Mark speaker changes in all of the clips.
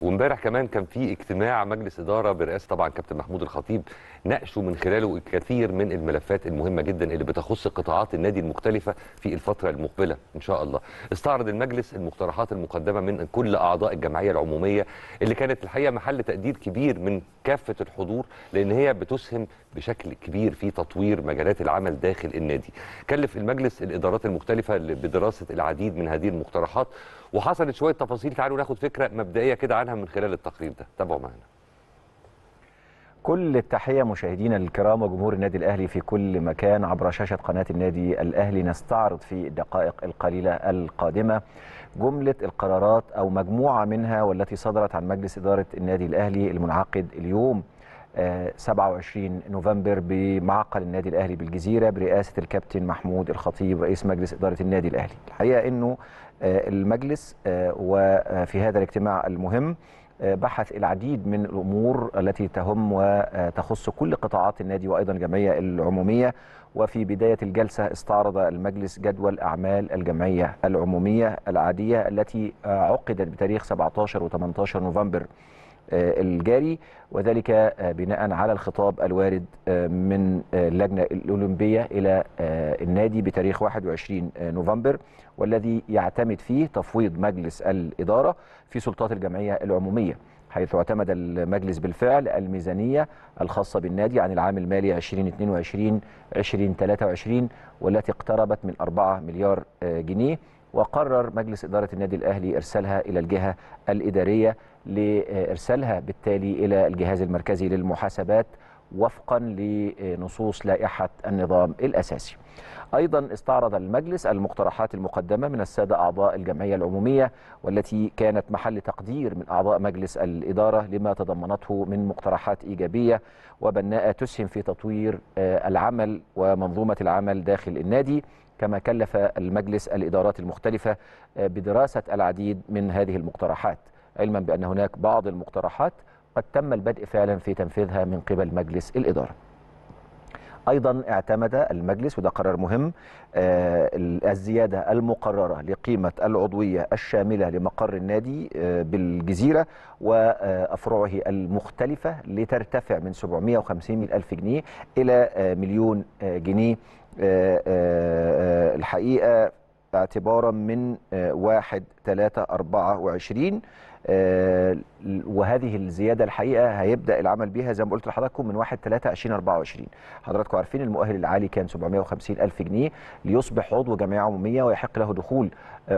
Speaker 1: وامبارح كمان كان في اجتماع مجلس اداره برئاسه طبعا كابتن محمود الخطيب ناقشوا من خلاله الكثير من الملفات المهمه جدا اللي بتخص قطاعات النادي المختلفه في الفتره المقبله ان شاء الله. استعرض المجلس المقترحات المقدمه من كل اعضاء الجمعيه العموميه اللي كانت الحقيقه محل تقدير كبير من كافه الحضور لان هي بتسهم بشكل كبير في تطوير مجالات العمل داخل النادي. كلف المجلس الادارات المختلفه بدراسه العديد من هذه المقترحات وحصلت شويه تفاصيل تعالوا ناخد فكره مبدئيه كده عنها من خلال التقرير ده تابعوا معانا
Speaker 2: كل التحيه مشاهدينا الكرام وجمهور النادي الاهلي في كل مكان عبر شاشه قناه النادي الاهلي نستعرض في الدقائق القليله القادمه جمله القرارات او مجموعه منها والتي صدرت عن مجلس اداره النادي الاهلي المنعقد اليوم 27 آه، نوفمبر بمعقل النادي الاهلي بالجزيره برئاسه الكابتن محمود الخطيب رئيس مجلس اداره النادي الاهلي. الحقيقه انه آه، المجلس آه، وفي هذا الاجتماع المهم بحث العديد من الامور التي تهم وتخص كل قطاعات النادي وايضا الجمعيه العموميه وفي بدايه الجلسه استعرض المجلس جدول اعمال الجمعيه العموميه العاديه التي عقدت بتاريخ 17 و18 نوفمبر آه، الجاري وذلك آه، بناء على الخطاب الوارد آه، من اللجنة الأولمبية إلى النادي بتاريخ 21 نوفمبر والذي يعتمد فيه تفويض مجلس الإدارة في سلطات الجمعية العمومية حيث اعتمد المجلس بالفعل الميزانية الخاصة بالنادي عن العام المالي 2022 2023 والتي اقتربت من 4 مليار جنيه وقرر مجلس إدارة النادي الأهلي إرسالها إلى الجهة الإدارية لإرسالها بالتالي إلى الجهاز المركزي للمحاسبات وفقا لنصوص لائحة النظام الأساسي أيضا استعرض المجلس المقترحات المقدمة من السادة أعضاء الجمعية العمومية والتي كانت محل تقدير من أعضاء مجلس الإدارة لما تضمنته من مقترحات إيجابية وبناءة تسهم في تطوير آه، العمل ومنظومة العمل داخل النادي كما كلف المجلس الإدارات المختلفة آه، بدراسة العديد من هذه المقترحات علما بأن هناك بعض المقترحات قد تم البدء فعلا في تنفيذها من قبل مجلس الإدارة أيضا اعتمد المجلس وده قرار مهم آه، الزيادة المقررة لقيمة العضوية الشاملة لمقر النادي آه، بالجزيرة وأفرعه المختلفة لترتفع من 750 ألف جنيه إلى مليون جنيه آه، آه، آه، الحقيقه اعتبارا من 1 3 24 وهذه الزياده الحقيقه هيبدا العمل بيها زي ما قلت لحضراتكم من 1 3 2024 حضراتكم عارفين المؤهل العالي كان 750 الف جنيه ليصبح عضو جمعيه عموميه ويحق له دخول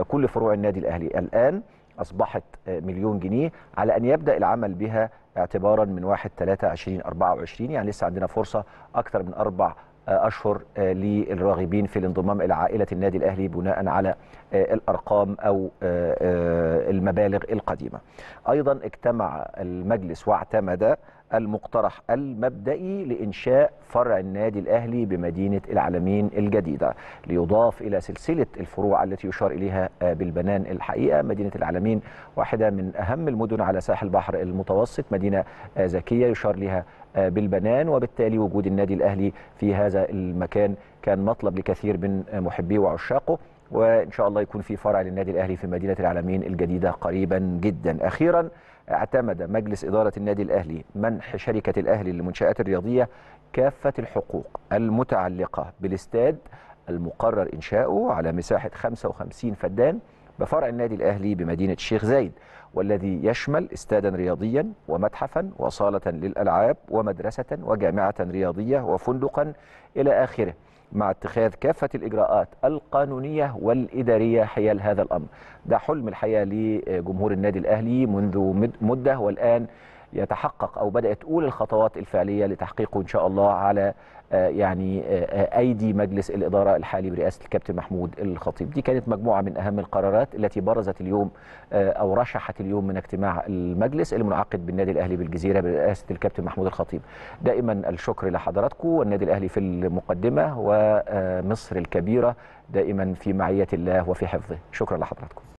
Speaker 2: كل فروع النادي الاهلي الان اصبحت مليون جنيه على ان يبدا العمل بها اعتبارا من 1 3 2024 يعني لسه عندنا فرصه اكثر من اربع أشهر آه، للراغبين في الانضمام إلى عائلة النادي الأهلي بناء على آه، الأرقام أو آه، المبالغ القديمة أيضا اجتمع المجلس واعتمد المقترح المبدئي لإنشاء فرع النادي الأهلي بمدينة العالمين الجديدة ليضاف إلى سلسلة الفروع التي يشار إليها آه، بالبنان الحقيقة مدينة العالمين واحدة من أهم المدن على ساحل البحر المتوسط مدينة ذكية آه، يشار لها آه، بالبنان وبالتالي وجود النادي الأهلي في هذا المكان كان مطلب لكثير من محبيه وعشاقه وان شاء الله يكون في فرع للنادي الاهلي في مدينه العالمين الجديده قريبا جدا اخيرا اعتمد مجلس اداره النادي الاهلي منح شركه الاهلي للمنشات الرياضيه كافه الحقوق المتعلقه بالاستاد المقرر انشاؤه على مساحه 55 فدان بفرع النادي الاهلي بمدينه الشيخ زايد والذي يشمل استادا رياضيا ومتحفا وصاله للالعاب ومدرسه وجامعه رياضيه وفندقا الى اخره مع اتخاذ كافة الإجراءات القانونية والإدارية حيال هذا الأمر ده حلم الحياة لجمهور النادي الأهلي منذ مدة والآن يتحقق أو بدأت اولى الخطوات الفعلية لتحقيقه إن شاء الله على آه، يعني آه، آه، أيدي مجلس الإدارة الحالي برئاسة الكابتن محمود الخطيب دي كانت مجموعة من أهم القرارات التي برزت اليوم أو رشحت اليوم من اجتماع المجلس المنعقد بالنادي الأهلي بالجزيرة برئاسة الكابتن محمود الخطيب دائما الشكر لحضراتكم والنادي الأهلي في المقدمة ومصر الكبيرة دائما في معية الله وفي حفظه شكرا لحضراتكم